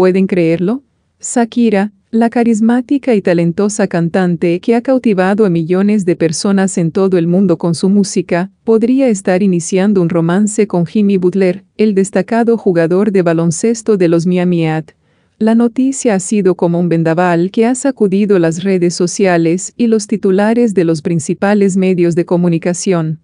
pueden creerlo? Shakira, la carismática y talentosa cantante que ha cautivado a millones de personas en todo el mundo con su música, podría estar iniciando un romance con Jimmy Butler, el destacado jugador de baloncesto de los Miami Heat. La noticia ha sido como un vendaval que ha sacudido las redes sociales y los titulares de los principales medios de comunicación.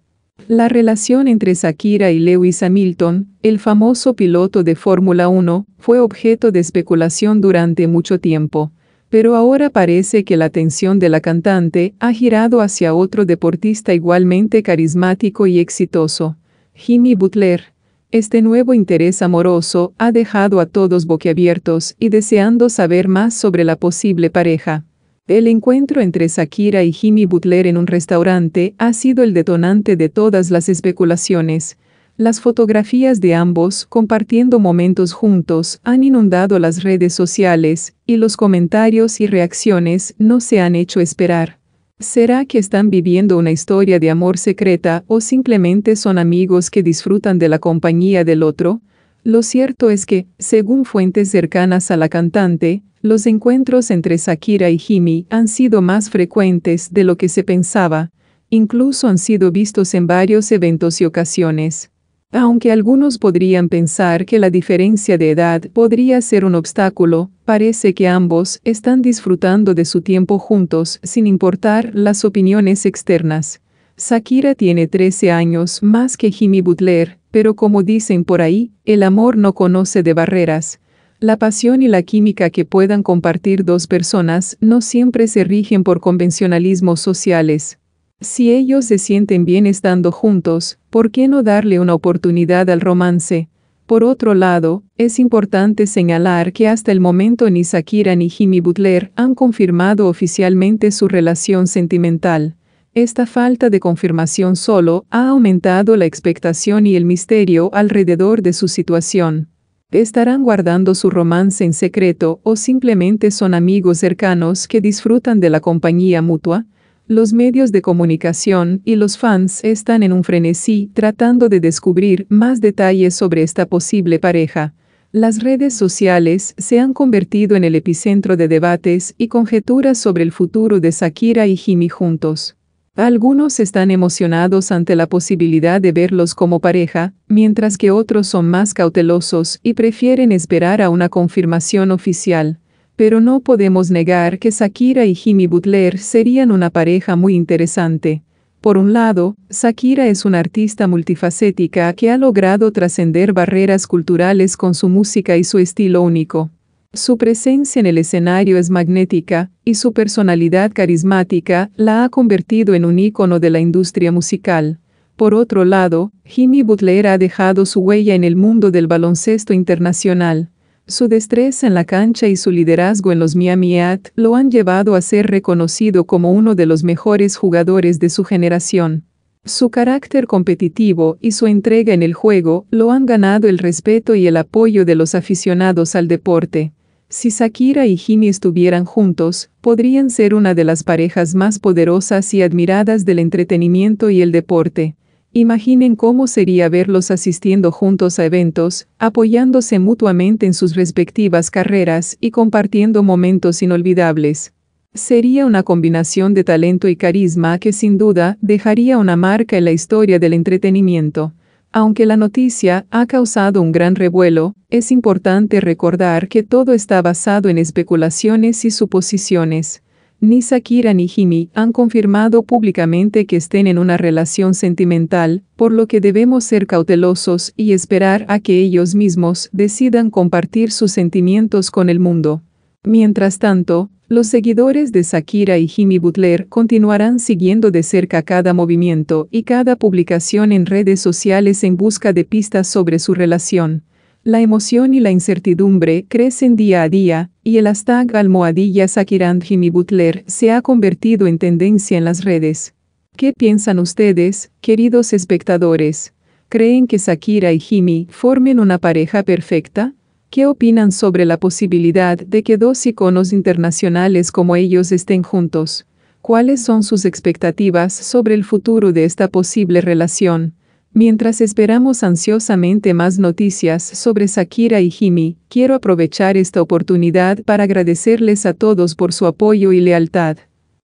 La relación entre Shakira y Lewis Hamilton, el famoso piloto de Fórmula 1, fue objeto de especulación durante mucho tiempo, pero ahora parece que la atención de la cantante ha girado hacia otro deportista igualmente carismático y exitoso, Jimmy Butler. Este nuevo interés amoroso ha dejado a todos boquiabiertos y deseando saber más sobre la posible pareja. El encuentro entre Shakira y Jimmy Butler en un restaurante ha sido el detonante de todas las especulaciones. Las fotografías de ambos compartiendo momentos juntos han inundado las redes sociales y los comentarios y reacciones no se han hecho esperar. ¿Será que están viviendo una historia de amor secreta o simplemente son amigos que disfrutan de la compañía del otro? Lo cierto es que, según fuentes cercanas a la cantante, los encuentros entre Shakira y Jimmy han sido más frecuentes de lo que se pensaba, incluso han sido vistos en varios eventos y ocasiones. Aunque algunos podrían pensar que la diferencia de edad podría ser un obstáculo, parece que ambos están disfrutando de su tiempo juntos sin importar las opiniones externas. Shakira tiene 13 años más que Jimmy Butler, pero como dicen por ahí, el amor no conoce de barreras. La pasión y la química que puedan compartir dos personas no siempre se rigen por convencionalismos sociales. Si ellos se sienten bien estando juntos, ¿por qué no darle una oportunidad al romance? Por otro lado, es importante señalar que hasta el momento ni Shakira ni Jimmy Butler han confirmado oficialmente su relación sentimental. Esta falta de confirmación solo ha aumentado la expectación y el misterio alrededor de su situación. ¿Estarán guardando su romance en secreto o simplemente son amigos cercanos que disfrutan de la compañía mutua? Los medios de comunicación y los fans están en un frenesí tratando de descubrir más detalles sobre esta posible pareja. Las redes sociales se han convertido en el epicentro de debates y conjeturas sobre el futuro de Shakira y Jimmy juntos. Algunos están emocionados ante la posibilidad de verlos como pareja, mientras que otros son más cautelosos y prefieren esperar a una confirmación oficial. Pero no podemos negar que Shakira y Jimmy Butler serían una pareja muy interesante. Por un lado, Shakira es una artista multifacética que ha logrado trascender barreras culturales con su música y su estilo único. Su presencia en el escenario es magnética, y su personalidad carismática la ha convertido en un ícono de la industria musical. Por otro lado, Jimmy Butler ha dejado su huella en el mundo del baloncesto internacional. Su destreza en la cancha y su liderazgo en los Miami Heat lo han llevado a ser reconocido como uno de los mejores jugadores de su generación. Su carácter competitivo y su entrega en el juego lo han ganado el respeto y el apoyo de los aficionados al deporte. Si Shakira y Jimmy estuvieran juntos, podrían ser una de las parejas más poderosas y admiradas del entretenimiento y el deporte. Imaginen cómo sería verlos asistiendo juntos a eventos, apoyándose mutuamente en sus respectivas carreras y compartiendo momentos inolvidables. Sería una combinación de talento y carisma que sin duda dejaría una marca en la historia del entretenimiento. Aunque la noticia ha causado un gran revuelo, es importante recordar que todo está basado en especulaciones y suposiciones. Ni Sakira ni Jimmy han confirmado públicamente que estén en una relación sentimental, por lo que debemos ser cautelosos y esperar a que ellos mismos decidan compartir sus sentimientos con el mundo. Mientras tanto, los seguidores de Shakira y Jimmy Butler continuarán siguiendo de cerca cada movimiento y cada publicación en redes sociales en busca de pistas sobre su relación. La emoción y la incertidumbre crecen día a día, y el hashtag almohadilla Shakira Jimmy Butler se ha convertido en tendencia en las redes. ¿Qué piensan ustedes, queridos espectadores? ¿Creen que Shakira y Jimmy formen una pareja perfecta? ¿Qué opinan sobre la posibilidad de que dos iconos internacionales como ellos estén juntos? ¿Cuáles son sus expectativas sobre el futuro de esta posible relación? Mientras esperamos ansiosamente más noticias sobre Shakira y Jimmy, quiero aprovechar esta oportunidad para agradecerles a todos por su apoyo y lealtad.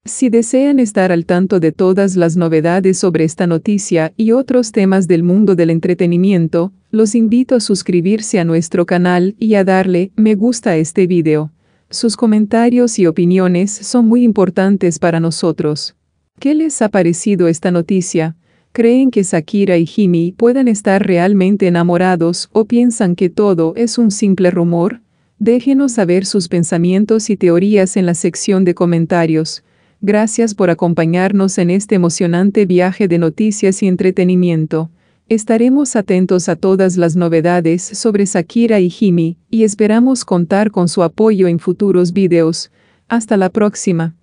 Si desean estar al tanto de todas las novedades sobre esta noticia y otros temas del mundo del entretenimiento, los invito a suscribirse a nuestro canal y a darle me gusta a este video. Sus comentarios y opiniones son muy importantes para nosotros. ¿Qué les ha parecido esta noticia? ¿Creen que Shakira y Jimmy puedan estar realmente enamorados o piensan que todo es un simple rumor? Déjenos saber sus pensamientos y teorías en la sección de comentarios. Gracias por acompañarnos en este emocionante viaje de noticias y entretenimiento. Estaremos atentos a todas las novedades sobre Shakira y Jimmy, y esperamos contar con su apoyo en futuros videos. Hasta la próxima.